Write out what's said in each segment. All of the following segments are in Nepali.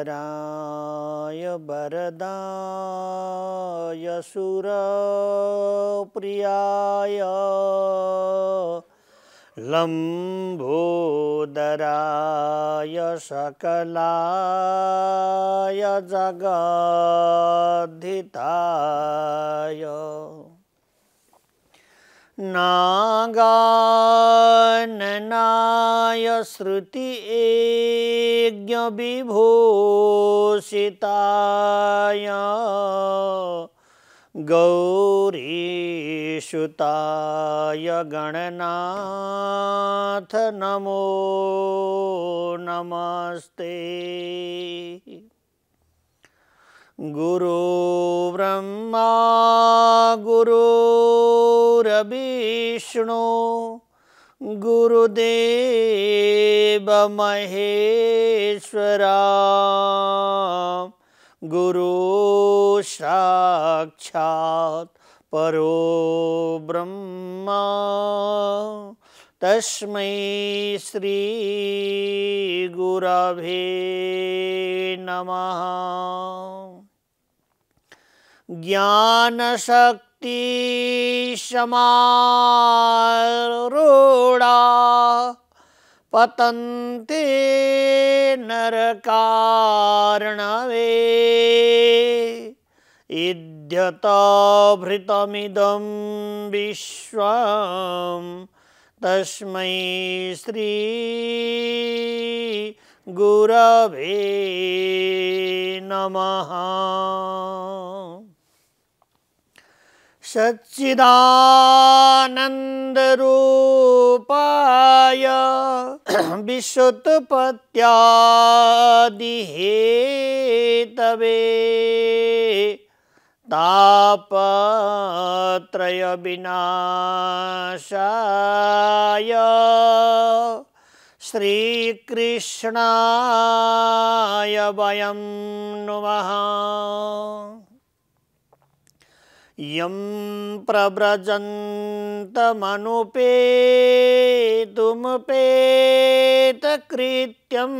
वराय वरदाय सुरप्रियाय लंबोदराय सकलाय जगद्धिताय नागाननाय श्रुति विभूषिताय गौरीसुताय गणनाथ नमो नमस्ते गुरु ब्रह्मा गुरुर्विष्णु गुरुदेव महेश्वरा गुरु साक्षात् परो ब्रह्मा श्री श्रीगुरभे नमः ज्ञानशक्ति समारूढा पतन्ते नरकार्णवे इद्यताभृतमिदं विश्वम् तस्मै श्री गुरवे नमः सच्चिदानन्दरूपाय विशुत्पत्यादिहेतवे तापत्रयविनाशाय श्रीकृष्णाय वयं नुमः यं प्रव्रजन्तमनुपेतुमुपेतकृत्यं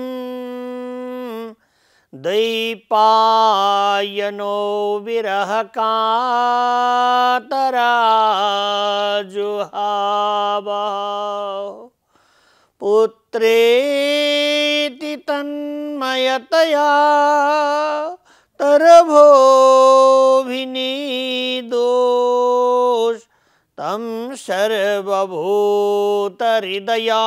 दैपायनो विरहकातराजुहावः पुत्रेति तन्मयतया तरभोभिनी दोष सर्वभूत हृदया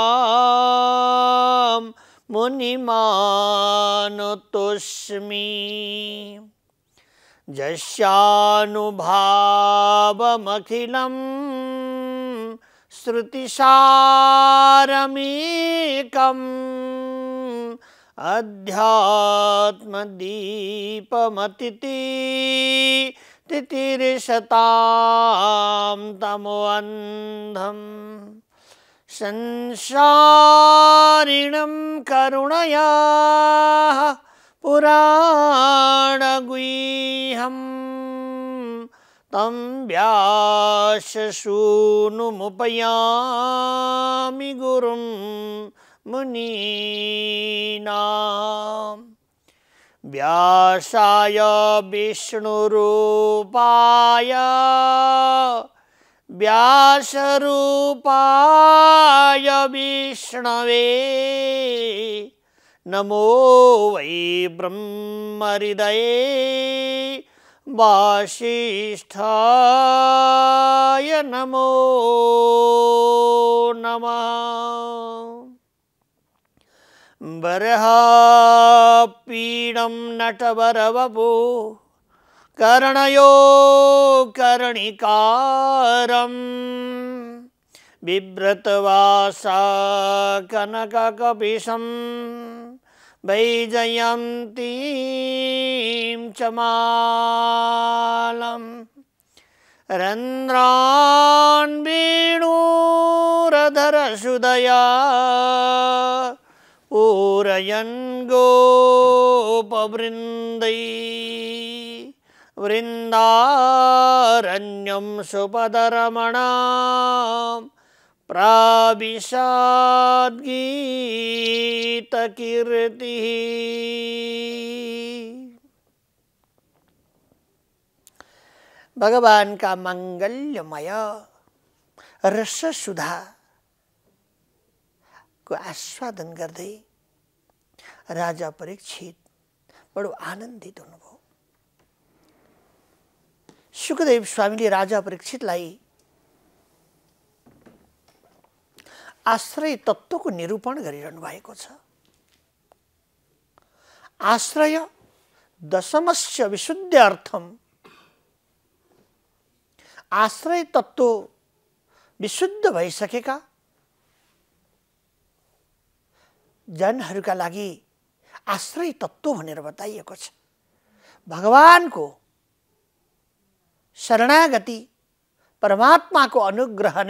मुनिमानुतुष्मि जशानुभावखिल श्रुतिसारमेकम् अध्यात्मदीपमतिति तितिर्षतां तमोऽन्धम् संसारिणं करुणया पुराणगुह्यं तं व्याससूनुमुपयामि गुरुम् मुनीनां व्यासाय विष्णुरूपाय व्यासरूपाय विष्णवे नमो वै ब्रह्महृदये वासिष्ठाय नमो करहापीडं नटवरवपु कर्णयो कर्णिकारं बिभ्रतवासा कनककपिशं वैजयन्तीं चमालम् रन्ध्रान् वेणूरधरसुदया ഊരയൻഗോപവൃന്ദൈ വൃന്ദാരണ്യം സുപദരമണാം പ്രാവിശാദ്ഗീതകീർത്തി भगवान का मंगलमय रस सुधा को आस्वादन गर्दै राजा परीक्षित बडो आनन्दित हुनुभयो सुखदेव स्वामीले राजा परीक्षितलाई आश्रय तत्त्वको निरूपण गरिरहनु भएको छ आश्रय दशमस्य विशुद्ध अर्थम आश्रय तत्त्व विशुद्ध भइसकेका का लगी आश्रय तत्व बताइए भगवान को शरणागति शरणागति को अनुग्रह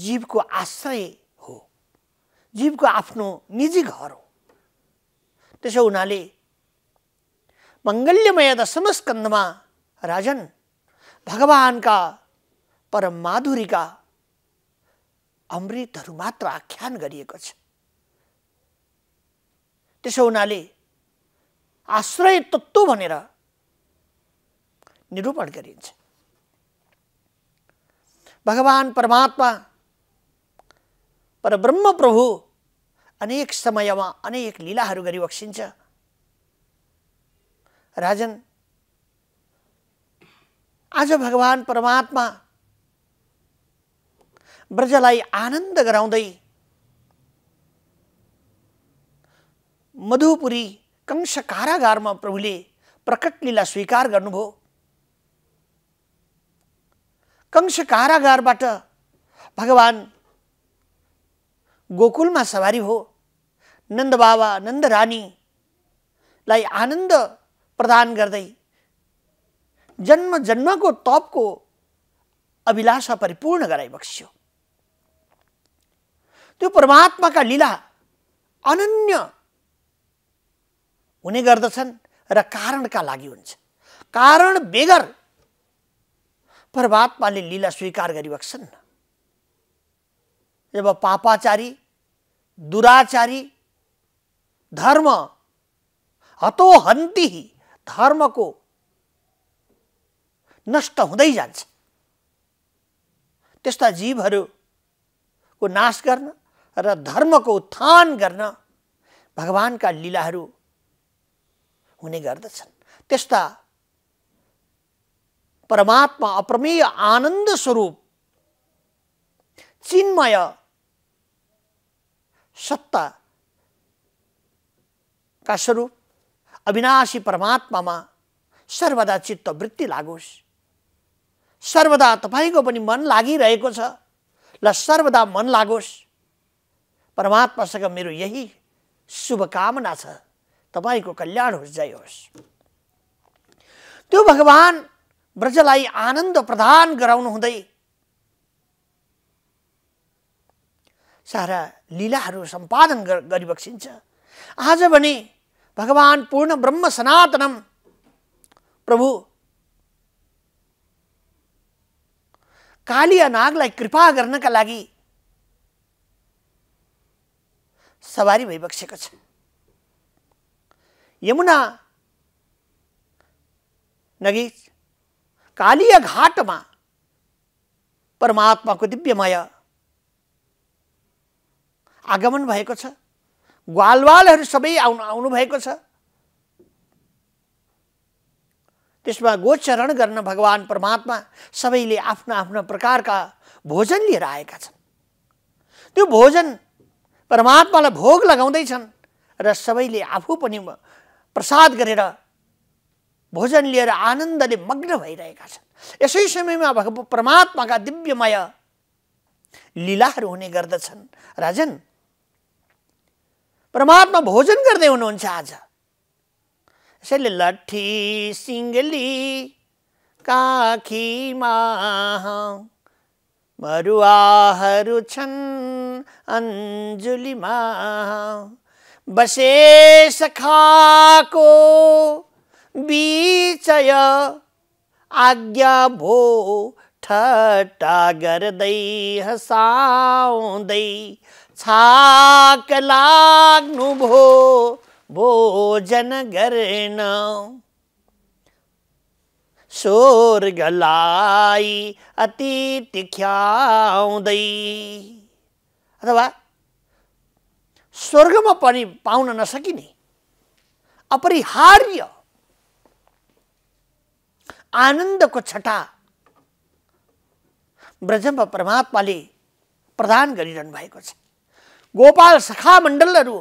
जीव को आश्रय हो को आपको निजी घर हो मंगल्यमय दशम स्कंद में राजन भगवान का परम माधुरी का अमृतहरू मात्र आख्यान गरिएको छ त्यसो हुनाले आश्रय तत्त्व भनेर निरूपण गरिन्छ भगवान् परमात्मा परब्रह्म प्रभु अनेक समयमा अनेक लीलाहरू गरिबक्सिन्छ राजन आज भगवान परमात्मा ब्रजलाई आनन्द गराउँदै मधुपुरी कंस कारागारमा प्रभुले प्रकट लीला स्वीकार गर्नुभयो कंस कारागारबाट भगवान् गोकुलमा सवारी हो नन्द बाबा नन्द रानीलाई आनन्द प्रदान गर्दै जन्म जन्मको तपको अभिलाषा परिपूर्ण गराइबक्स्यो त्यो परमात्माका लीला अनन्य हुने गर्दछन् र कारणका लागि हुन्छ कारण बेगर परमात्माले लीला स्वीकार गरिबस्छन् जब पापाचारी दुराचारी धर्म हतो हन्ति धर्मको नष्ट हुँदै जान्छ त्यस्ता जीवहरूको नाश गर्न र धर्मको उत्थान गर्न भगवान्का लीलाहरू हुने गर्दछन् त्यस्ता परमात्मा अप्रमेय आनन्द स्वरूप चिन्मय का स्वरूप अविनाशी परमात्मामा सर्वदा चित्त वृत्ति लागोस् सर्वदा तपाईँको पनि मन लागिरहेको छ ल सर्वदा मन लागोस् परमात्मासँग मेरो यही शुभकामना छ तपाईँको कल्याण होस् जय होस् त्यो भगवान् ब्रजलाई आनन्द प्रदान गराउनु हुँदै सारा लीलाहरू सम्पादन गरिबक्सिन्छ आज भने भगवान् पूर्ण ब्रह्म सनातनम प्रभु कालिया नागलाई कृपा गर्नका लागि सवारी भइबक्सेको छ यमुना नगी कालिया घाटमा परमात्माको दिव्यमय आगमन भएको छ ग्वालवालहरू सबै आउनु आउनुभएको छ त्यसमा गोचरण गर्न भगवान परमात्मा सबैले आफ्ना आफ्ना प्रकारका भोजन लिएर आएका छन् त्यो भोजन परमात्मालाई भोग लगाउँदैछन् र सबैले आफू पनि प्रसाद गरेर भोजन लिएर आनन्दले मग्न भइरहेका छन् यसै समयमा भग परमात्माका दिव्यमय लीलाहरू हुने गर्दछन् राजन परमात्मा भोजन गर्दै हुनुहुन्छ आज यसैले लट्ठी सिङ्गली काखीमा मरुआहरू छन् अञ्जुलीमा बसे सखाको बिचय आज्ञा भो ठट्टा गर्दै हँसाउँदै छाक भो भोजन गर्न स्वर्गलाई अति ख्याउँदै अथवा स्वर्गमा पनि पाउन नसकिने अपरिहार्य आनन्दको छटा ब्रजम्ब परमात्माले प्रदान गरिरहनु भएको छ गोपाल सखा मण्डलहरू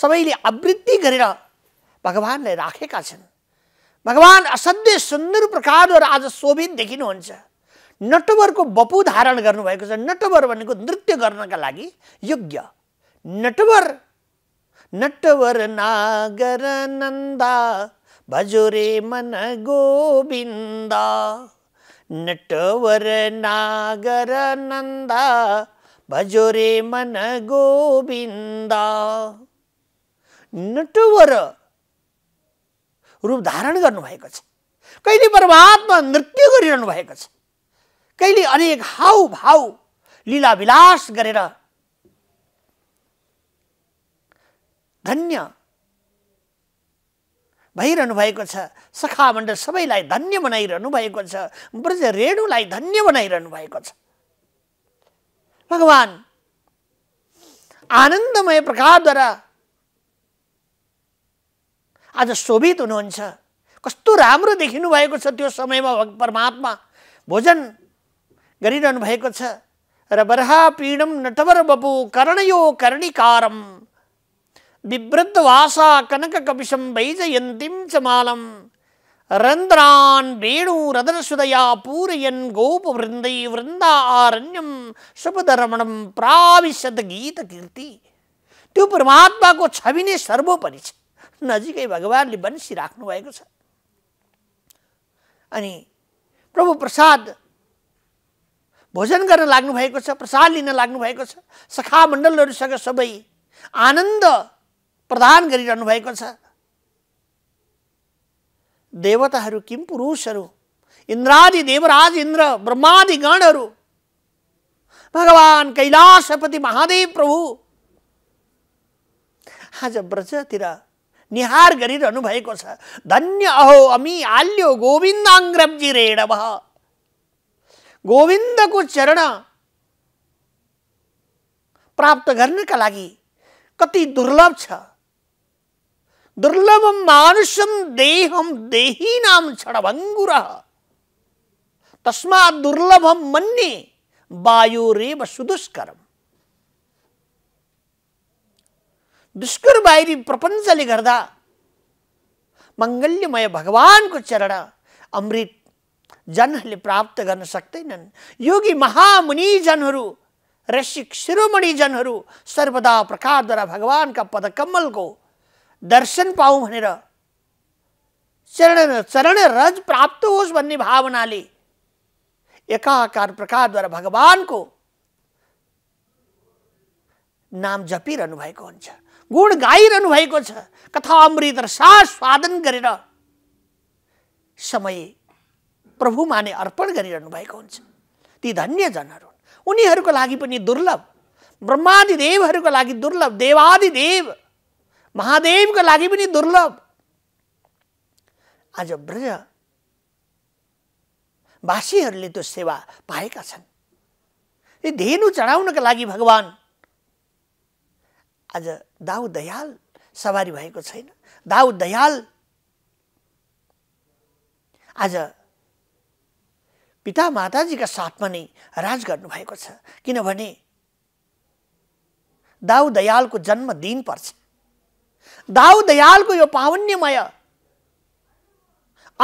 सबैले आवृत्ति गरेर भगवान्लाई राखेका छन् भगवान् असाध्यै सुन्दर प्रकारले आज शोभित देखिनुहुन्छ नटवरको बपु धारण गर्नुभएको छ नटवर भनेको नृत्य गर्नका लागि योग्य नटवर नटवर नागर नन्दा भजोरे मन गोविन्द नटवर नागर नन्दा भजोरे मन गोविन्द नटवर रूप धारण गर्नुभएको छ कहिले परमात्मा नृत्य गरिरहनु भएको छ कहिले अनेक हाउ भाउ लीलाविलास गरेर धन्य भइरहनु भएको छ सखा मण्डल सबैलाई धन्य बनाइरहनु भएको छ ब्रज रेणुलाई धन्य बनाइरहनु भएको छ भगवान् आनन्दमय प्रकारद्वारा आज शोभित हुनुहुन्छ राम राम्रो देखिनु भएको परमात्मा भोजन कर भएको पीडम नटवर बपु कर्णयो कर्णिकारम विवृद्ध भाषा कनक कपिशम वैजयन्तीम च मालम रन्ध्रान् वेणु रदनसुदया गोप गोपवृन्दै वृंदा आरण्यम रमणम प्राविशद गीत कीर्ति परमात्मा को छवि ने सर्वोपरि नजिकै भगवान्ले राख्नु भएको छ अनि प्रभु प्रसाद भोजन गर्न भएको छ प्रसाद लिन भएको छ सखा मण्डलहरूसँग सबै आनन्द प्रदान गरिरहनु भएको छ देवताहरू किम पुरुषहरू इन्द्रादि देवराज इन्द्र ब्रह्मादि गणहरू भगवान् कैलाशपति महादेव प्रभु आज ब्रजतिर निहार गरिरहनु धन्य अहो अमी आल्यो रेणव गोविंद को चरण प्राप्त करने का कति दुर्लभ छ दुर्लभ मानुषम देहम देही नाम छडभङ्गुर तस्मा दुर्लभम मन्ने वायुरेव सुदुष्करम बाहरी प्रपंच मंगल्यमय भगवान को चरण अमृत जन प्राप्त कर सकते योगी महामुनिजन ऋषिक शिरोमणिजन सर्वदा प्रकार द्वारा भगवान का पदकमल को दर्शन पाऊँ चरण चरण रज प्राप्त होस् एकाकार प्रकार द्वारा भगवान को नाम जपी भएको गुण गाइरहनु भएको छ कथा अमृत र सास स्वादन गरेर समय प्रभुमा नै अर्पण गरिरहनु भएको हुन्छ ती धन्य धन्यजनहरू उनीहरूको लागि पनि दुर्लभ ब्रह्मादिदेवहरूको लागि दुर्लभ देवादिदेव महादेवको लागि पनि दुर्लभ आज ब्रज ब्रजवासीहरूले त्यो सेवा पाएका छन् यो धेनु चढाउनका लागि भगवान् आज दाउ दयाल सवारी भएको छैन दाउ दयाल आज पिता माताजीका साथमा नै राज गर्नुभएको छ किनभने दाउ दयालको जन्म दिन पर्छ दाउ दयालको यो पावन्यमय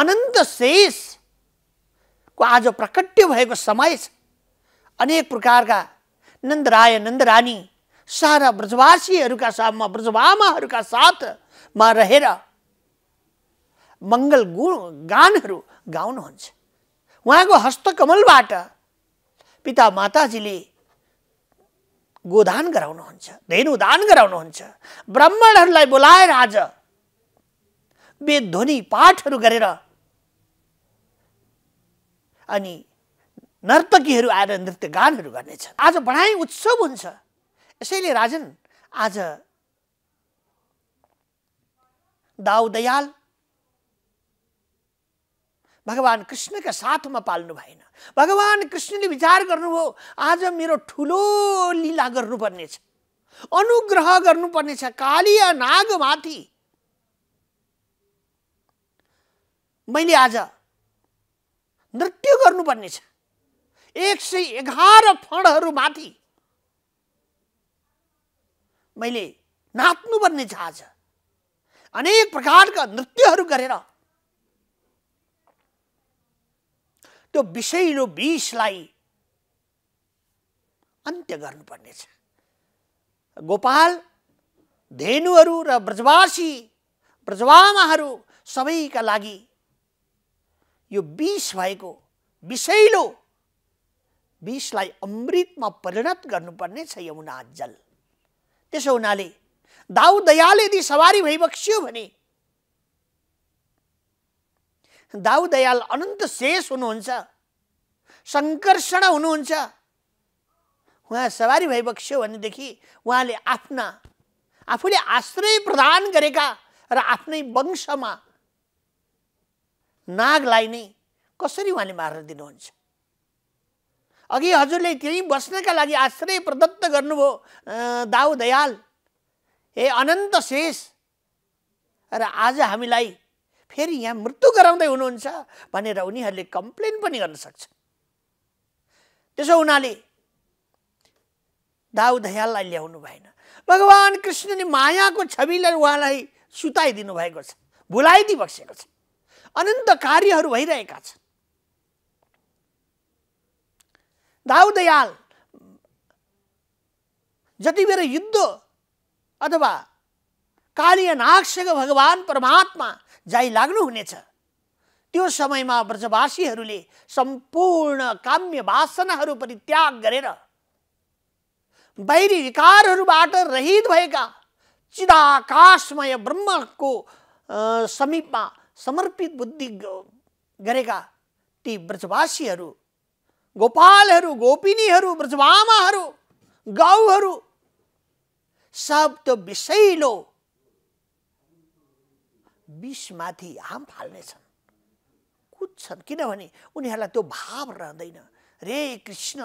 अनन्त शेषको आज प्रकट्य भएको समय छ अनेक प्रकारका नन्द राय नन्द रानी सारा ब्रजवासीहरूका साथमा ब्रजवामाहरूका साथमा रहेर मङ्गल गुण गानहरू गाउनुहुन्छ उहाँको हस्तकमलबाट पिता माताजीले गोदान गराउनुहुन्छ धेनुदान गराउनुहुन्छ ब्राह्मणहरूलाई बोलाएर आज वेदध्वनि पाठहरू गरेर अनि नर्तकीहरू आएर नृत्य गानहरू गर्नेछन् आज बढाइ उत्सव हुन्छ यसैले राजन आज दाउ दयाल भगवान् कृष्णका साथमा पाल्नु भएन भगवान् कृष्णले विचार गर्नुभयो आज मेरो ठुलो लीला गर्नुपर्नेछ अनुग्रह गर्नुपर्नेछ कालिया नागमाथि मैले आज नृत्य गर्नुपर्नेछ एक सय एघार फणहरूमाथि मैले नाच्नुपर्ने छ आज अनेक प्रकारका नृत्यहरू गरेर त्यो विषैलो विषलाई अन्त्य गर्नुपर्नेछ गोपाल धेनुहरू र ब्रजवासी ब्रजवामाहरू सबैका लागि यो विष भएको विषैलो विषलाई अमृतमा परिणत गर्नुपर्ने छ यमुना जल त्यसो हुनाले दाउ दयाले यदि सवारी भइबक्सियो भने दाउ दयाल अनन्त शेष हुनुहुन्छ सङ्कर्षण हुनुहुन्छ उहाँ सवारी भइबक्स्यो भनेदेखि उहाँले आफ्ना आफूले आश्रय प्रदान गरेका र आफ्नै वंशमा नागलाई नै कसरी उहाँले मारेर दिनुहुन्छ अघि हजुरले त्यहीँ बस्नका लागि आश्रय प्रदत्त गर्नुभयो दाउ दयाल ए अनन्त शेष र आज हामीलाई फेरि यहाँ मृत्यु गराउँदै हुनुहुन्छ भनेर उनीहरूले कम्प्लेन पनि गर्न सक्छ त्यसो हुनाले दाउ दयाललाई ल्याउनु भएन भगवान् कृष्णले मायाको छविलाई उहाँलाई सुताइदिनु भएको छ भुलाइदि बसेको छ अनन्त कार्यहरू भइरहेका छन् दाउदयाल जति बेर युद्ध अथवा नाक्षक भगवान् परमात्मा जाइलाग्नु हुनेछ त्यो समयमा ब्रजवासीहरूले सम्पूर्ण काम्य वासनाहरू परित्याग गरेर बाहिरी विकारहरूबाट रहित भएका चिदाकाशमय ब्रह्मको समीपमा समर्पित बुद्धि गरेका ती ब्रजवासीहरू गोपालहरू गोपिनीहरू ब्रजवामाहरू गाउहरू सब त विषैलो विषमाथि हाम फाल्नेछन् कुद्छन् किनभने उनीहरूलाई त्यो भाव रहँदैन रे कृष्ण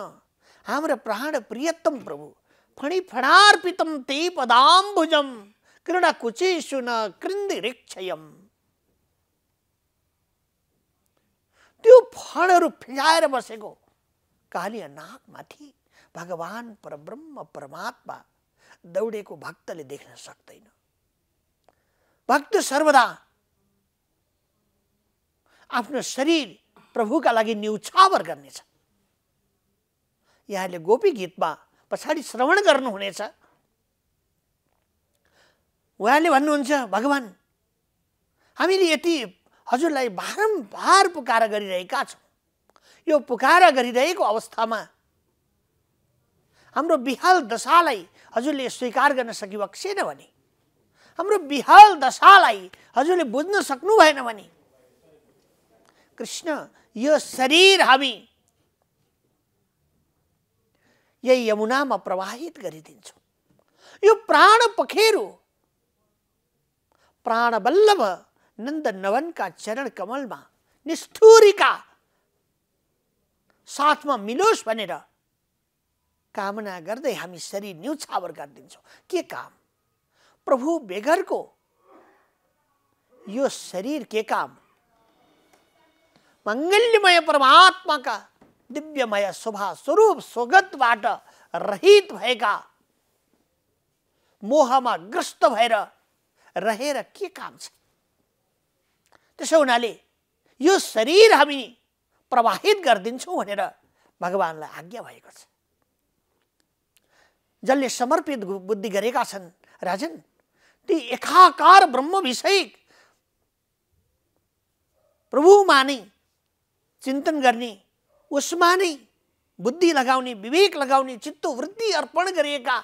हाम्रो प्राण प्रियतम प्रभु फणी फणार्पितम ते पदाम्बुजम कृण कुचे न कृन्दिरिक्षयम त्यो फणहरू फिजाएर बसेको काली नाकमाथि भगवान् परब्रह्म परमात्मा दौडेको भक्तले देख्न सक्दैन भक्त सर्वदा आफ्नो शरीर प्रभुका लागि न्युछावर गर्नेछ यहाँले गोपी गीतमा पछाडि श्रवण गर्नुहुनेछ उहाँले भन्नुहुन्छ भगवान् हामीले यति हजुरलाई बारम्बार पुकार गरिरहेका छौँ यो पुकारा गरिरहेको अवस्थामा हाम्रो बिहाल दशालाई हजुरले स्वीकार गर्न छैन भने हाम्रो बिहाल दशालाई हजुरले बुझ्न सक्नु भएन भने कृष्ण यो शरीर हामी यही यमुनामा प्रवाहित गरिदिन्छौँ यो प्राण पखेरो प्राण बल्लभ नन्द नवनका चरण कमलमा निष्ठुरीका साथमा मिलोस् भनेर कामना गर्दै हामी शरीर न्युछावर गरिदिन्छौँ के काम प्रभु बेगरको यो शरीर के काम मङ्गल्यमय परमात्माका दिव्यमय शोभा स्वरूप स्वगतबाट रहित भएका मोहमा ग्रस्त भएर रहेर के काम छ त्यसो हुनाले यो शरीर हामी प्रवाहित गरिदिन्छु भनेर भगवान्लाई आज्ञा भएको छ जसले समर्पित बुद्धि गरेका छन् राजन ती एकाकार विषय प्रभुमा नै चिन्तन गर्ने उसमा नै बुद्धि लगाउने विवेक लगाउने चित्तवृत्ति अर्पण गरिएका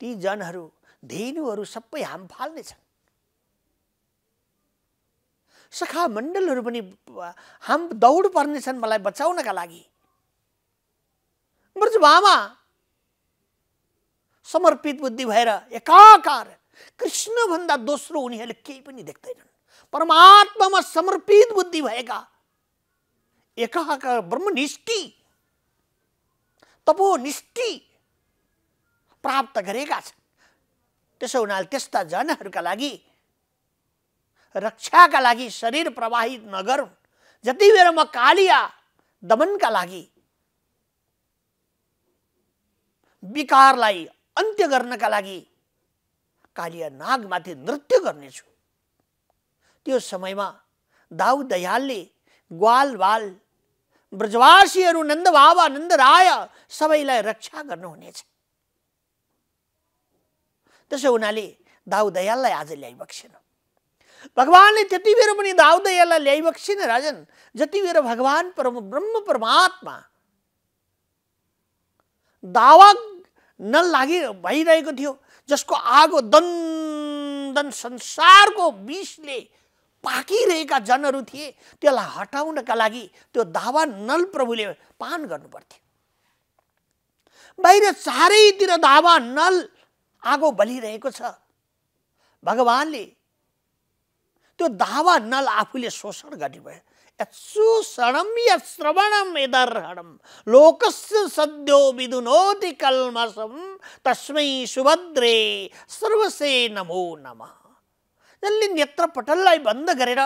ती जनहरू धेनुहरू सबै हाम फाल्नेछन् सखा मण्डलहरू पनि हाम दौड पर्नेछन् मलाई बचाउनका लागि बामा समर्पित बुद्धि भएर एकाकार कृष्णभन्दा दोस्रो उनीहरूले केही पनि देख्दैनन् परमात्मामा समर्पित बुद्धि भएका एकाकार ब्रह्मनिष्ठी तपोनिष्ठि प्राप्त गरेका छन् त्यसो हुनाले त्यस्ता जनहरूका लागि रक्षाका लागि शरीर प्रवाहित नगरून् जति बेर म कालिया दमनका लागि विकारलाई अन्त्य गर्नका लागि कालिया नागमाथि नृत्य गर्नेछु त्यो समयमा दाउ दयालले ग्वाल बाल ब्रजवासीहरू नन्द बाबा नन्द राय सबैलाई रक्षा गर्नुहुनेछ त्यसो हुनाले दाउ दयाललाई आज ल्याइबक्सेन भगवान्ले त्यति बेर पनि दाउदै यसलाई नै राजन जति बेर भगवान् परम ब्रह्म परमात्मा दावा लागि भइरहेको थियो जसको आगो दन दन संसारको विषले पाकिरहेका जनहरू थिए त्यसलाई हटाउनका लागि त्यो दावा नल प्रभुले पान गर्नु पर्थ्यो बाहिर चारैतिर दावा नल आगो बलिरहेको छ भगवान्ले त्यो धावा नल आफूले शोषण गर्ने भयो यत्सुषणम श्रवणम यदर्हणम लोकस्य सद्यो विदुनोति कल्मसम तस्मै सुभद्रे सर्वसे नमो नम जसले नेत्रपटललाई बन्द गरेर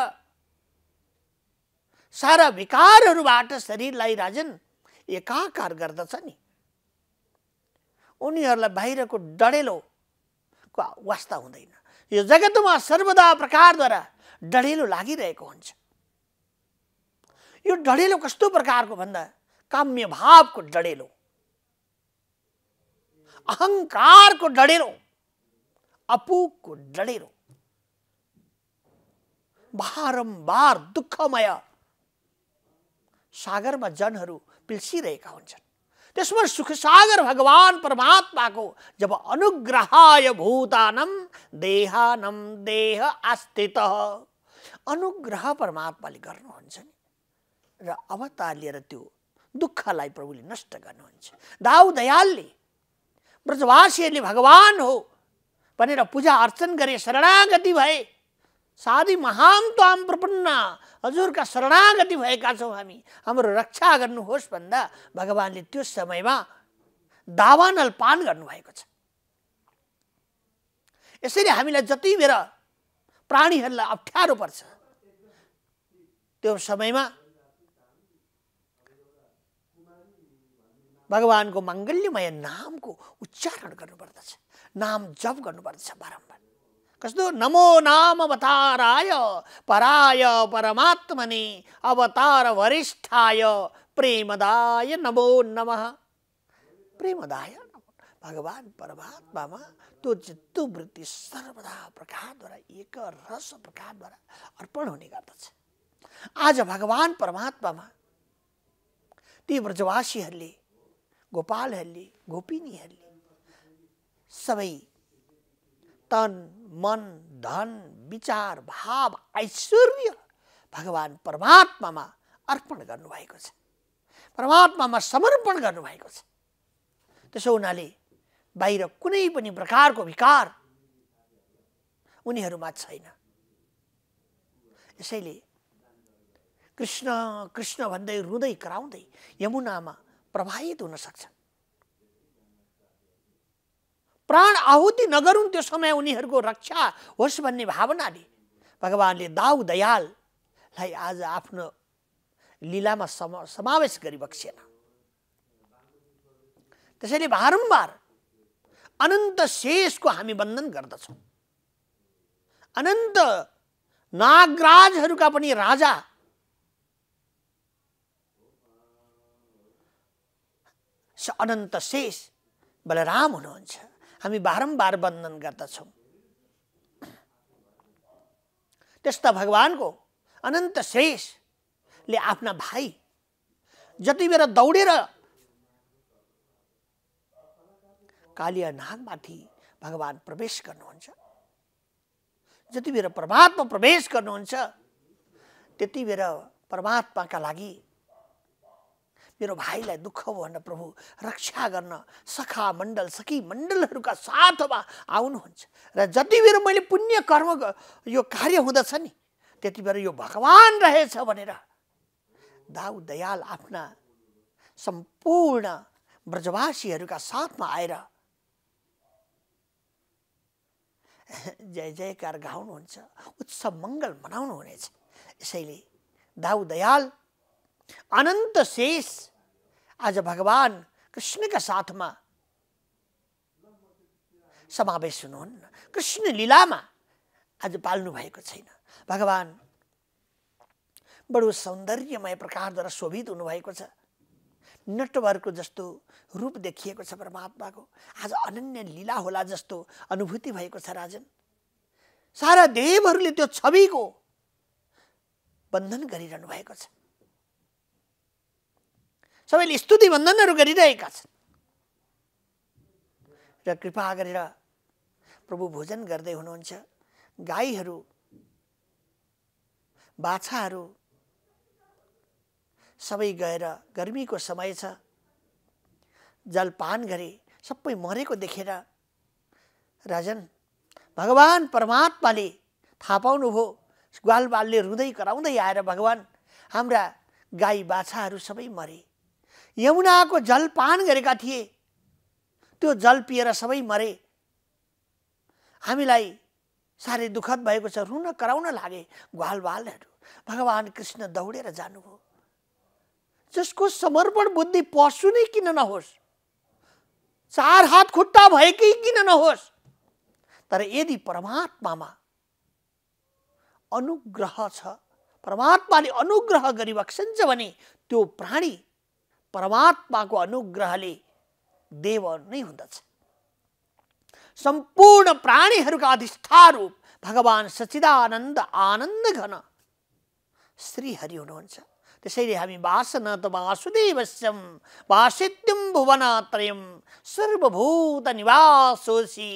सारा विकारहरूबाट शरीरलाई राजन एकाकार गर्दछ नि उनीहरूलाई बाहिरको डडेलोको वास्ता हुँदैन यो जगतमा सर्वदा प्रकारद्वारा डढेलो लगी हुन्छ यो डढेलो कस्तो को भन्दा काम्य को डढेलो अहङ्कारको डढेलो को डढेलो बारम्बार दुखमय सागर में पिल्सिरहेका हुन्छन् सुख सुखसागर भगवान परमात्मा को जब अनुग्रहाय भूतानम देहानम देह आस्थित अनुग्रह परमात्माले गर्नुहुन्छ नि र अवतार लिएर त्यो दुःखलाई प्रभुले नष्ट गर्नुहुन्छ दाउ दयालले ब्रजवासीहरूले भगवान हो भनेर पूजा अर्चन गरे शरणागति भए साधी महान त्वाम प्रपन्न हजुरका शरणागति भएका छौँ हामी हाम्रो रक्षा गर्नुहोस् भन्दा भगवान्ले त्यो समयमा दावान अल्पान गर्नुभएको छ यसरी हामीलाई जति बेर प्राणीहरूलाई अप्ठ्यारो पर्छ त्यो समयमा भगवानको मङ्गल्यमय नामको उच्चारण गर्नुपर्दछ नाम जप गर्नुपर्दछ बारम्बार कस्तो नमो नाम अवताराय पराय परमात्मने अवतार वरिष्ठाय प्रेमदाय नमो नम प्रेमदाय भगवान् परमात्मामा त्यो चित्तवृत्ति सर्वदा प्रकारद्वारा एक रस प्रकारद्वारा अर्पण हुने गर्दछ आज भगवान् परमात्मामा ती व्रजवासीहरूले गोपालहरूले गोपिनीहरूले सबै तन मन धन विचार भाव ऐश्वर्य भगवान् परमात्मामा अर्पण गर्नुभएको छ परमात्मामा समर्पण गर्नुभएको छ त्यसो हुनाले बाहिर कुनै पनि प्रकारको विकार उनीहरूमा छैन यसैले कृष्ण कृष्ण भन्दै रुँदै कराउँदै यमुनामा प्रभावित हुन सक्छ प्राण आहुति नगरून् त्यो समय उनीहरूको रक्षा होस् भन्ने भावनाले भगवान्ले दाउ दयाललाई आज आफ्नो लीलामा समावेश समावेश गरिबक्सेन त्यसैले बारम्बार अनन्त शेषको हामी वन्दन गर्दछौँ अनन्त नागराजहरूका पनि राजा स अनन्त शेष बलराम हुनुहुन्छ हामी बारम्बार वन्दन गर्दछौँ त्यस्ता भगवान्को अनन्त शेषले आफ्ना भाइ जति बेला दौडेर कालिया नागमाथि भगवान् प्रवेश गर्नुहुन्छ जति बेला परमात्मा प्रवेश गर्नुहुन्छ त्यति बेला परमात्माका लागि मेरो भाइलाई दुःख भन्न प्रभु रक्षा गर्न सखा मण्डल सखी मण्डलहरूका साथमा आउनुहुन्छ र जति बेर मैले पुण्य कर्म यो कार्य हुँदछ नि त्यति बेर यो भगवान् रहेछ भनेर दाउ दयाल आफ्ना सम्पूर्ण ब्रजवासीहरूका साथमा आएर जय जयकार गाउनुहुन्छ उत्सव मङ्गल मनाउनुहुनेछ यसैले दाउ दयाल अनन्त शेष आज भगवान कृष्णका साथमा समावेश हुनुहुन्न कृष्ण लीलामा आज पाल्नु भएको छैन भगवान बडो सौन्दर्यमय प्रकारद्वारा शोभित हुनुभएको छ नटवरको जस्तो रूप देखिएको छ परमात्माको आज अनन्य लीला होला जस्तो अनुभूति भएको छ राजन सारा देवहरूले त्यो छविको बन्धन गरिरहनु भएको छ सबैले स्तुति वन्दनहरू गरिरहेका छन् र कृपा गरेर प्रभु भोजन गर्दै हुनुहुन्छ गाईहरू बाछाहरू सबै गएर गर्मीको समय छ जलपान गरे सबै मरेको देखेर राजन भगवान् परमात्माले थाहा पाउनुभयो ग्वालबालले रुँदै कराउँदै आएर भगवान् हाम्रा गाई बाछाहरू सबै मरे यमुनाको जल पान गरेका थिए त्यो जल पिएर सबै मरे हामीलाई साह्रै दुःखद भएको छ रुन कराउन लागे बालहरू भगवान् कृष्ण दौडेर जानुभयो जसको समर्पण बुद्धि पशु नै किन नहोस् चार हात खुट्टा भएकै किन नहोस् तर यदि परमात्मामा अनुग्रह छ परमात्माले अनुग्रह गरिबक्सन्छ भने त्यो प्राणी परमात्माको अनुग्रहले देव नै हुँदछ सम्पूर्ण प्राणीहरूका अधिष्ठारूप भगवान् सचिदानन्द आनन्द घन श्रीहरि हुनुहुन्छ त्यसैले हामी वासन त वासुदेवस्यम वासित्यम भुवनात्रयम सर्वभूत निवासोसी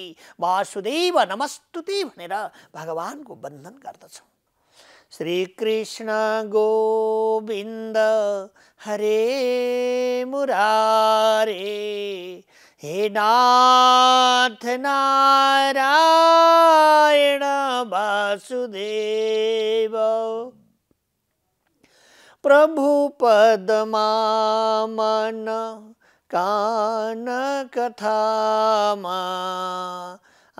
वासुदेव नमस्तुति भनेर भगवान्को वन्दन गर्दछौँ श्री कृष्ण गोविंद हरे मुरारे हे नाथ नारायण वासुदेव प्रभु प्रभुपदमामन कानकथामा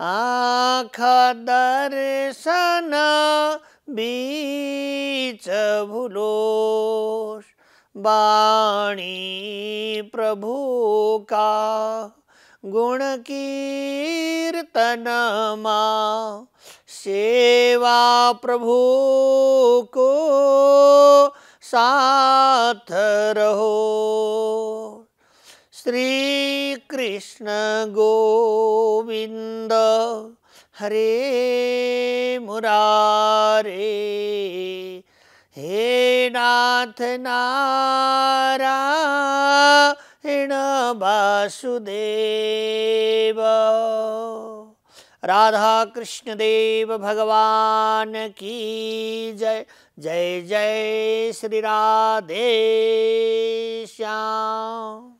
आख दर्शन बीच भूलोष वाणी प्रभु का गुण कीर्तन माँ सेवा प्रभु को साथ रहो श्री कृष्ण गोविंद हरे मुरारे हे नाथ नारायण वासुदेव राधा कृष्ण देव भगवान की जय जय जय श्री राधे श्याम